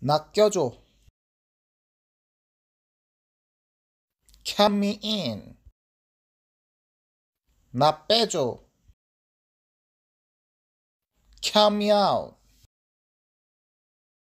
나 껴줘. Come me in. 나 빼줘. Come me out.